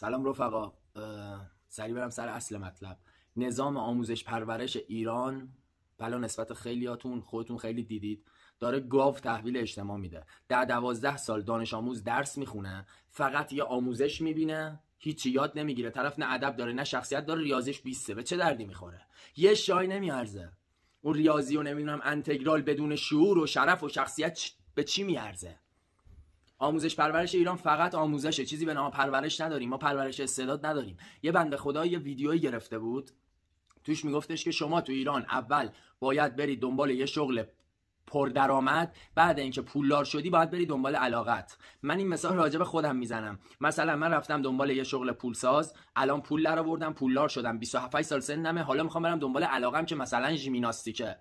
سلام رفقا سری برم سر اصل مطلب نظام آموزش پرورش ایران بلا نسبت خیلیاتون خودتون خیلی دیدید داره گاو تحویل اجتماع میده در دوازده سال دانش آموز درس میخونه فقط یه آموزش میبینه هیچی یاد نمیگیره طرف نه ادب داره نه شخصیت داره ریاضیش بیسته به چه دردی میخوره یه شای نمیارزه اون ریاضی و نمیدونم انتگرال بدون شعور و شرف و شخصیت به چی میارزه آموزش پرورش ایران فقط آموزشه چیزی به نام پرورش نداریم ما پرورش استعداد نداریم یه بنده خدا یه ویدیویی گرفته بود توش میگفتش که شما تو ایران اول باید برید دنبال یه شغل پردرآمد بعد اینکه پولدار شدی باید بری دنبال علاقت من این مثال راجع به خودم میزنم مثلا من رفتم دنبال یه شغل پولساز الان پول در آوردم پولدار شدم 27 سال سنمه حالا میخوام برم دنبال علاقم که مثلا ژیمناستیکه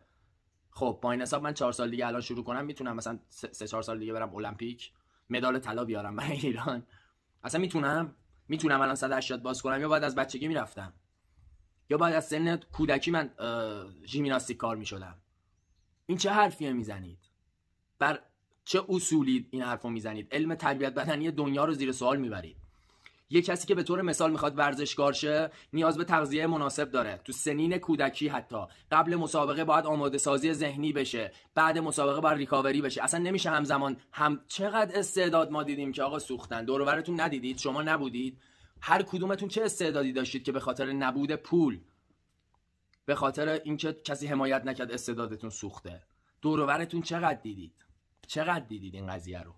خب با این حساب من 4 سال دیگه الان شروع کنم میتونم مثلا 3 4 سال دیگه برم المپیک مدال طلا بیارم برای ایران اصلا میتونم میتونم الان 180 باز کنم یا باید از بچگی میرفتم یا بعد از سن کودکی من ژیمناستیک کار میشدم این چه حرفیه میزنید بر چه اصولی این حرفو میزنید علم تربیت بدنی دنیا رو زیر سوال میبرید یه کسی که به طور مثال میخواد ورزشکار شه نیاز به تغذیه مناسب داره تو سنین کودکی حتی قبل مسابقه باید آماده سازی ذهنی بشه بعد مسابقه باید ریکاوری بشه اصلا نمیشه همزمان هم چقدر استعداد ما دیدیم که آقا سوختن دور ندیدید شما نبودید هر کدومتون چه استعدادی داشتید که به خاطر نبود پول به خاطر اینکه کسی حمایت نکرد استعدادتون سوخته دور چقدر دیدید چقدر دیدید این قضیه رو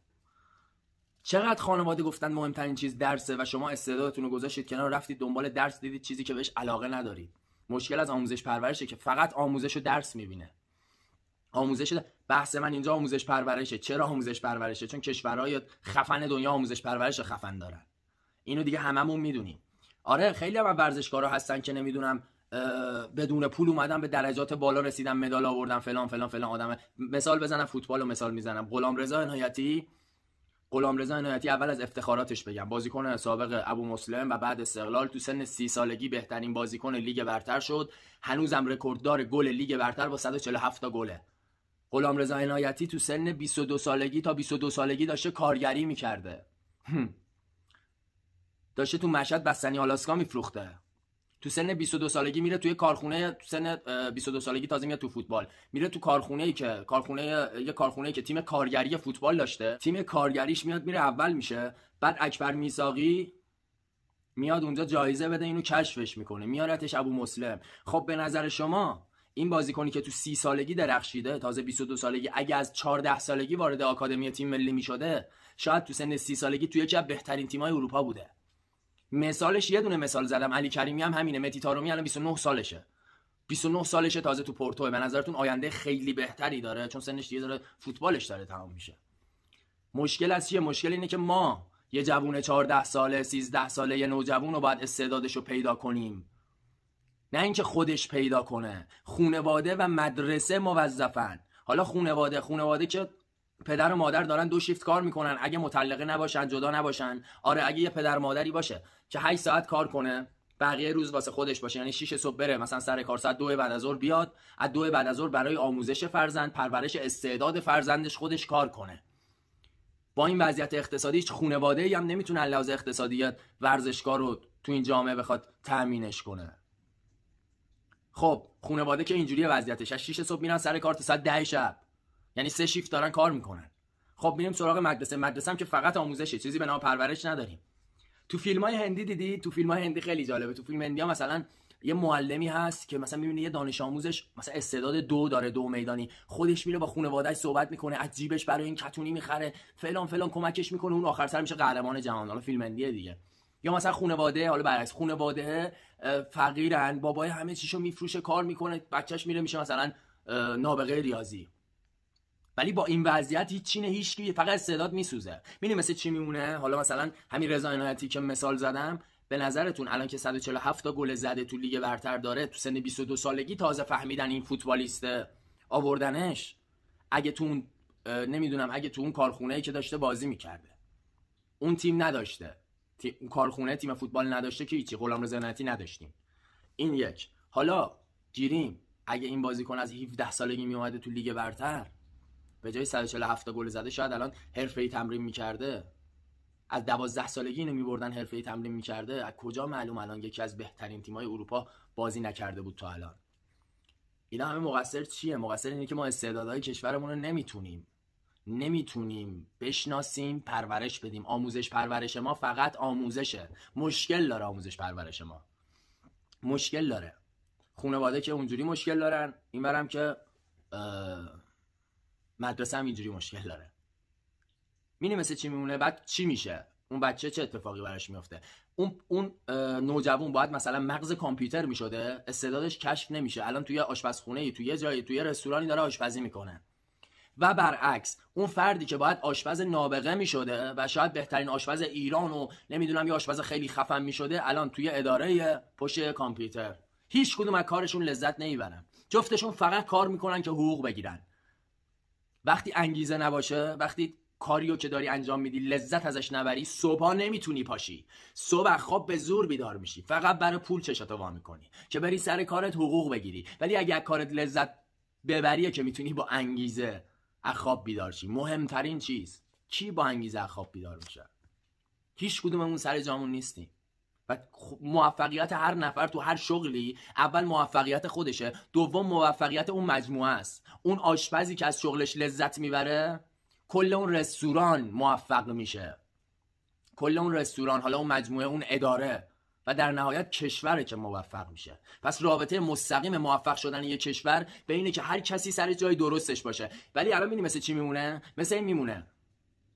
چقدر خانواده گفتن مهمترین چیز درسه و شما استعدادتون رو گذاشتید کنار رفتید دنبال درس دیدید چیزی که بهش علاقه ندارید مشکل از آموزش پرورشه که فقط آموزش و درس میبینه آموزش بحث من اینجا آموزش پرورشه چرا آموزش پرورشه چون کشورهای خفن دنیا آموزش پرورش خفن دارن اینو دیگه هممون میدونیم آره خیلی هم ورزشکارا هستن که نمیدونم بدون پول اومدن به درجات بالا رسیدن مدال آوردن فلان فلان فلان آدم مثال بزنم فوتبال مثال میزنم غلام رضا رضا عنایتی اول از افتخاراتش بگم بازیکن سابق ابو مسلم و بعد استقلال تو سن سی سالگی بهترین بازیکن لیگ برتر شد هنوزم رکورددار گل لیگ برتر با 147 تا گله رضا عنایتی تو سن 22 سالگی تا 22 سالگی داشته کارگری میکرده داشته تو مشهد بستنی آلاسکا میفروخته تو سن 22 سالگی میره توی کارخونه تو سن 22 سالگی تازه میاد تو فوتبال میره تو کارخونه ای که کارخونه یه کارخونه ای که تیم کارگری فوتبال داشته تیم کارگریش میاد میره اول میشه بعد اکبر میساقی میاد اونجا جایزه بده اینو کشفش میکنه میارتش ابو مسلم خب به نظر شما این بازیکنی که تو سی سالگی درخشیده تازه 22 سالگی اگه از 14 سالگی وارد آکادمی تیم ملی میشده شاید تو سن سی سالگی توی یکی از بهترین تیمای اروپا بوده مثالش یه دونه مثال زدم علی کریمی هم همینه متی تارومی الان 29 سالشه 29 سالشه تازه تو پورتو به نظرتون آینده خیلی بهتری داره چون سنش دیگه داره فوتبالش داره تمام میشه مشکل از چیه مشکل اینه که ما یه جوون 14 ساله 13 ساله یه نوجوون رو باید استعدادش رو پیدا کنیم نه اینکه خودش پیدا کنه خونواده و مدرسه موظفن حالا خونواده خونواده که پدر و مادر دارن دو شیفت کار میکنن اگه مطلقه نباشن جدا نباشن آره اگه یه پدر مادری باشه که 8 ساعت کار کنه بقیه روز واسه خودش باشه یعنی 6 صبح بره مثلا سر کار ساعت 2 بعد از ظهر بیاد از دو بعد از ظهر برای آموزش فرزند پرورش استعداد فرزندش خودش کار کنه با این وضعیت اقتصادی هیچ خانواده ای هم نمیتونه لحاظ اقتصادیات ورزشکار رو تو این جامعه بخواد تامینش کنه خب خانواده که اینجوری وضعیتش از 6 صبح میرن سر کار تا ساعت 10 شب یعنی سه شیفت دارن کار میکنن خب میریم سراغ مدرسه مدرسه هم که فقط آموزشه چیزی به نام پرورش نداریم تو فیلم های هندی دیدی تو فیلم های هندی خیلی جالبه تو فیلم هندی ها مثلا یه معلمی هست که مثلا میبینه یه دانش آموزش مثلا استعداد دو داره دو میدانی خودش میره با خانواده‌اش صحبت میکنه از جیبش برای این کتونی میخره فلان فلان کمکش میکنه اون آخر سر میشه قهرمان جهان حالا فیلم هندیه دیگه یا مثلا خانواده حالا برعکس خانواده فقیرن بابای همه چیشو میفروشه کار میکنه بچهش میره میشه مثلا نابغه ریاضی ولی با این وضعیت هیچ چینه هیچ فقط استعداد میسوزه میدونی مثل چی میمونه حالا مثلا همین رضا عنایتی که مثال زدم به نظرتون الان که 147 تا گل زده تو لیگ برتر داره تو سن 22 سالگی تازه فهمیدن این فوتبالیست آوردنش اگه تو اون نمیدونم اگه تو اون کارخونه که داشته بازی میکرده اون تیم نداشته اون کارخونه تیم فوتبال نداشته که هیچی غلامرضا نداشتیم این یک حالا گیریم اگه این بازیکن از 17 سالگی می اومده تو لیگ برتر به جای 147 گل زده شاید الان ای تمرین میکرده از 12 سالگی اینو میبردن ای تمرین میکرده از کجا معلوم الان یکی از بهترین تیم‌های اروپا بازی نکرده بود تا الان اینا همه مقصر چیه مقصر اینه که ما استعدادهای کشورمون رو نمیتونیم نمیتونیم بشناسیم پرورش بدیم آموزش پرورش ما فقط آموزشه مشکل داره آموزش پرورش ما مشکل داره خانواده که اونجوری مشکل دارن برم که مدرسه هم اینجوری مشکل داره مینی مثل چی میمونه بعد چی میشه اون بچه چه اتفاقی براش میفته اون اون نوجوان باید مثلا مغز کامپیوتر میشده استعدادش کشف نمیشه الان توی آشپزخونه توی یه جایی توی رستورانی داره آشپزی میکنه و برعکس اون فردی که باید آشپز نابغه میشده و شاید بهترین آشپز ایران و نمیدونم یه آشپز خیلی خفن میشده الان توی اداره پشت کامپیوتر هیچ کدوم از کارشون لذت نمیبرن جفتشون فقط کار میکنن که حقوق بگیرن وقتی انگیزه نباشه وقتی کاریو که داری انجام میدی لذت ازش نبری صبحا نمیتونی پاشی صبح خواب به زور بیدار میشی فقط برای پول چشاتو وا میکنی که بری سر کارت حقوق بگیری ولی اگر کارت لذت ببریه که میتونی با انگیزه از خواب بیدار شی مهمترین چیز کی با انگیزه از بیدار میشه هیچ کدوممون سر جامون نیستیم موفقیت هر نفر تو هر شغلی اول موفقیت خودشه دوم موفقیت اون مجموعه است اون آشپزی که از شغلش لذت میبره کل اون رستوران موفق میشه کل اون رستوران حالا اون مجموعه اون اداره و در نهایت کشوره که موفق میشه پس رابطه مستقیم موفق شدن یه کشور به اینه که هر کسی سر جای درستش باشه ولی الان میبینی مثل چی میمونه مثل این میمونه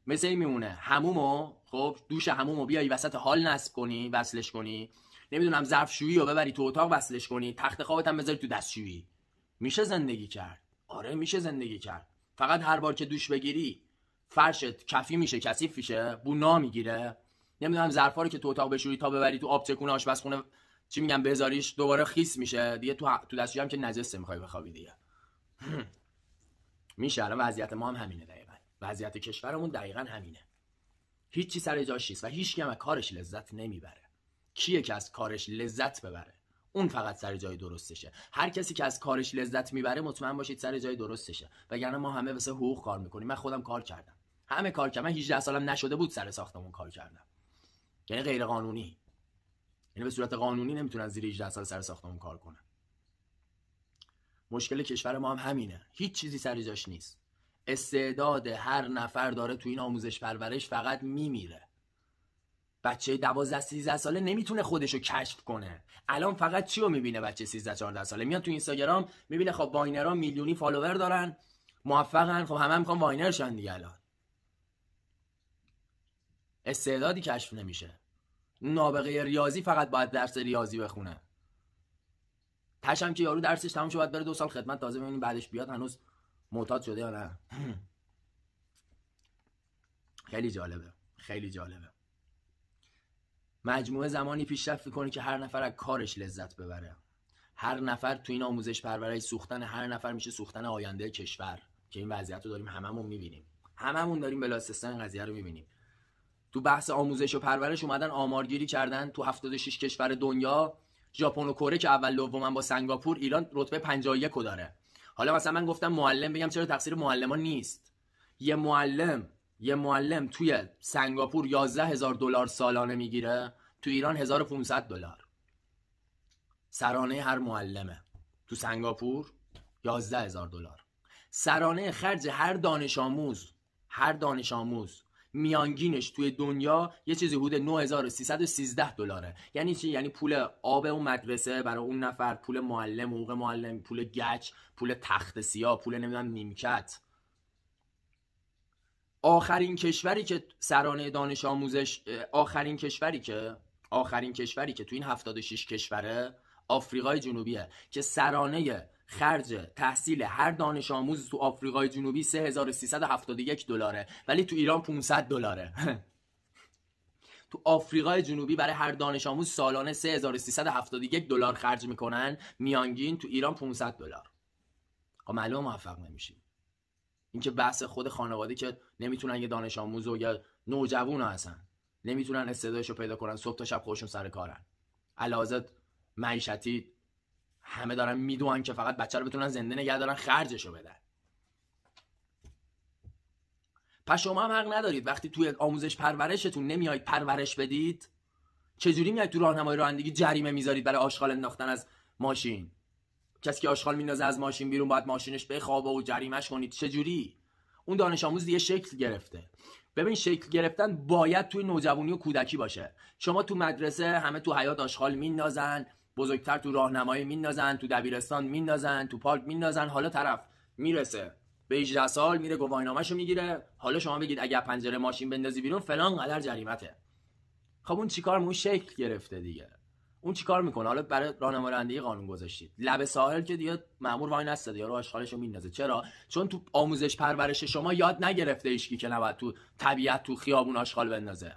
مثل این میمونه همومو خب دوش هموم رو بیای وسط حال نصب کنی وصلش کنی نمیدونم ظرفشویی رو ببری تو اتاق وصلش کنی تخت خوابت هم بذاری تو دستشویی میشه زندگی کرد آره میشه زندگی کرد فقط هر بار که دوش بگیری فرشت کفی میشه کثیف میشه بو میگیره نمیدونم ظرفا رو که تو اتاق بشوری تا ببری تو آب چکونه آشپزخونه چی میگم بذاریش دوباره خیس میشه دیگه تو تو دستشویی هم که نجسه میخوای بخوابی دیگه میشه الان وضعیت ما هم همینه دقیقا وضعیت کشورمون دقیقا همینه هیچی سر جاش نیست و هیچ کم کارش لذت نمیبره کیه که از کارش لذت ببره اون فقط سر جای درستشه هر کسی که از کارش لذت میبره مطمئن باشید سر جای درستشه وگرنه ما همه واسه حقوق کار میکنیم من خودم کار کردم همه کار کردم من 18 سالم نشده بود سر ساختمون کار کردم یعنی غیر قانونی یعنی به صورت قانونی نمیتونن زیر 18 سال سر ساختمون کار کنن مشکل کشور ما هم همینه هیچ چیزی سر جاش نیست استعداد هر نفر داره تو این آموزش پرورش فقط میمیره بچه 12 سیزده ساله نمیتونه خودشو کشف کنه الان فقط چی رو میبینه بچه سیزده 14 ساله میاد تو اینستاگرام میبینه خب واینرها میلیونی فالوور دارن موفقن خب همه هم میخوان واینر شن دیگه الان استعدادی کشف نمیشه نابغه ریاضی فقط باید درس ریاضی بخونه تشم که یارو درسش تموم شد باید بره دو سال خدمت تازه ببینیم بعدش بیاد هنوز معتاد شده یا نه خیلی جالبه خیلی جالبه مجموعه زمانی پیشرفت میکنه که هر نفر از کارش لذت ببره هر نفر تو این آموزش پرورش سوختن هر نفر میشه سوختن آینده کشور که این وضعیت رو داریم هممون میبینیم هممون داریم بلا استثنا قضیه رو میبینیم تو بحث آموزش و پرورش اومدن آمارگیری کردن تو 76 کشور دنیا ژاپن و کره که اول دومن با سنگاپور ایران رتبه 51 داره حالا مثلا من گفتم معلم بگم چرا تقصیر ها نیست یه معلم یه معلم توی سنگاپور 11 هزار دلار سالانه میگیره تو ایران 1500 دلار سرانه هر معلمه تو سنگاپور 11 هزار دلار سرانه خرج هر دانش آموز هر دانش آموز میانگینش توی دنیا یه چیزی حدود 9313 دلاره یعنی چی یعنی پول آب اون مدرسه برای اون نفر پول معلم حقوق معلم پول گچ پول تخت سیاه پول نمیدونم نیمکت آخرین کشوری که سرانه دانش آموزش آخرین کشوری که آخرین کشوری که تو این 76 کشوره آفریقای جنوبیه که سرانه خرج تحصیل هر دانش آموز تو آفریقای جنوبی 3371 دلاره ولی تو ایران 500 دلاره تو آفریقای جنوبی برای هر دانش آموز سالانه 3371 دلار خرج میکنن میانگین تو ایران 500 دلار خب معلومه موفق نمیشیم اینکه بحث خود خانواده که نمیتونن یه دانش آموز و یا نوجوون هستن نمیتونن استعدادشو پیدا کنن صبح تا شب خودشون سر کارن علاوه معیشتی همه دارن میدونن که فقط بچه رو بتونن زنده نگه دارن خرجشو بدن پس شما هم حق ندارید وقتی توی آموزش پرورشتون نمیایید پرورش بدید چجوری میاید تو راهنمای رانندگی جریمه میذارید برای آشغال انداختن از ماشین کسی که آشغال میندازه از ماشین بیرون باید ماشینش بخوابه و جریمهش کنید چجوری اون دانش آموز دیگه شکل گرفته ببین شکل گرفتن باید توی نوجوانی و کودکی باشه شما تو مدرسه همه تو حیات آشغال میندازن بزرگتر تو راهنمایی میندازن تو دبیرستان میندازن تو پارک میندازن حالا طرف میرسه به 18 سال میره گواهینامه‌شو میگیره حالا شما بگید اگر پنجره ماشین بندازی بیرون فلان قدر جریمته خب اون چیکار اون شکل گرفته دیگه اون چیکار میکنه حالا برای راهنمای رانندگی قانون گذاشتید لب ساحل که دیگه مامور وای نسته یارو آشغالش رو میندازه چرا چون تو آموزش پرورش شما یاد نگرفته ایشکی که نباید تو طبیعت تو خیابون آشغال بندازه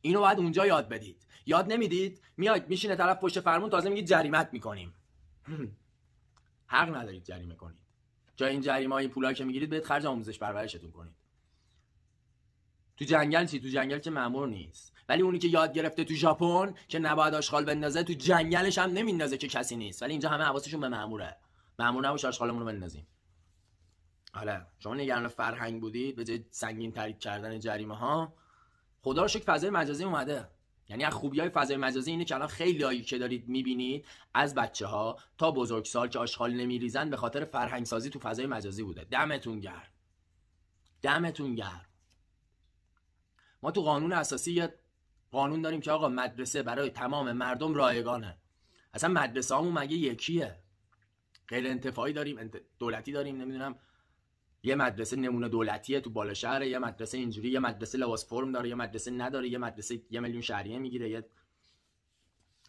اینو بعد اونجا یاد بدید یاد نمیدید میاد میشینه طرف پشت فرمون تازه میگید جریمت میکنیم حق ندارید جریمه کنید جای این جریمه های پولا که میگیرید بهت خرج آموزش پرورشتون کنید تو جنگل چی تو جنگل که مامور نیست ولی اونی که یاد گرفته تو ژاپن که نباید آشغال بندازه تو جنگلش هم نمیندازه که کسی نیست ولی اینجا همه حواسشون به ماموره مامور نباشه آشغالمون رو بندازیم حالا شما نگران فرهنگ بودید به جای سنگین تریک کردن جریمه ها خدا رو شکر فضای مجازی اومده یعنی از خوبی های فضای مجازی اینه که الان خیلی که دارید میبینید از بچه ها تا بزرگسال که آشغال نمیریزن به خاطر فرهنگ سازی تو فضای مجازی بوده دمتون گرم دمتون گرم ما تو قانون اساسی یه قانون داریم که آقا مدرسه برای تمام مردم رایگانه اصلا مدرسه همون مگه یکیه غیر انتفاعی داریم دولتی داریم نمیدونم یه مدرسه نمونه دولتیه تو بالا شهر یه مدرسه اینجوری یه مدرسه لباس فرم داره یه مدرسه نداره یه مدرسه یه میلیون شهریه میگیره یه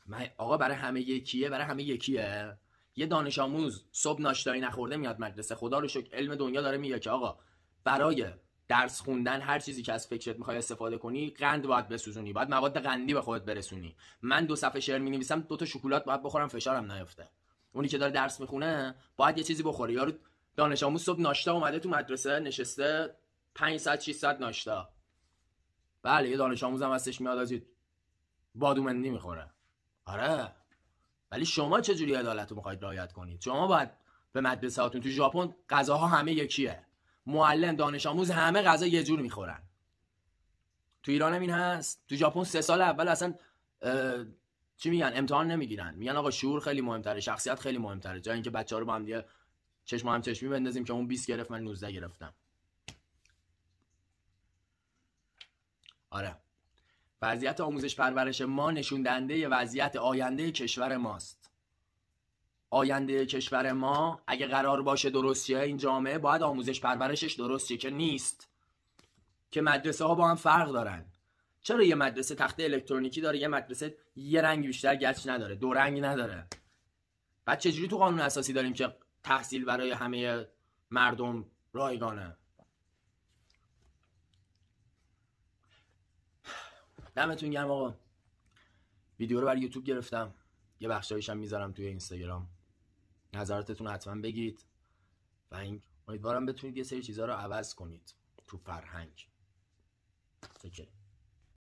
من آقا برای همه یکیه برای همه یکیه یه دانش آموز صبح ناشتایی نخورده میاد مدرسه خدا رو شکر علم دنیا داره میگه که آقا برای درس خوندن هر چیزی که از فکرت میخوای استفاده کنی قند باید بسوزونی باید مواد قندی به خودت برسونی من دو صفحه شعر نویسم دو تا شکلات باید بخورم فشارم نیفته اونی که داره درس میخونه باید یه چیزی بخوره یارو دانش آموز صبح ناشتا اومده تو مدرسه نشسته 500 600 ناشتا بله یه دانش آموز هم هستش میاد از بادومندی میخوره آره ولی شما چه جوری عدالت رو میخواید رعایت کنید شما باید به مدرسه هاتون تو ژاپن غذاها همه یکیه معلم دانش آموز همه غذا یه جور میخورن تو ایران هم این هست تو ژاپن سه سال اول اصلا چی میگن امتحان نمیگیرن میگن آقا شعور خیلی مهمتره شخصیت خیلی مهمتره جای اینکه بچه‌ها رو با هم دیگه چشم هم چشمی بندازیم که اون 20 گرفت من 19 گرفتم آره وضعیت آموزش پرورش ما نشون دهنده وضعیت آینده کشور ماست آینده کشور ما اگه قرار باشه درستی این جامعه باید آموزش پرورشش درستی که نیست که مدرسه ها با هم فرق دارن چرا یه مدرسه تخته الکترونیکی داره یه مدرسه یه رنگ بیشتر گچ نداره دو رنگ نداره بعد چجوری تو قانون اساسی داریم که تحصیل برای همه مردم رایگانه دمتون گرم آقا ویدیو رو بر یوتیوب گرفتم یه بخشایش هم میذارم توی اینستاگرام نظراتتون حتما بگید و این امیدوارم بتونید یه سری چیزها رو عوض کنید تو فرهنگ فکر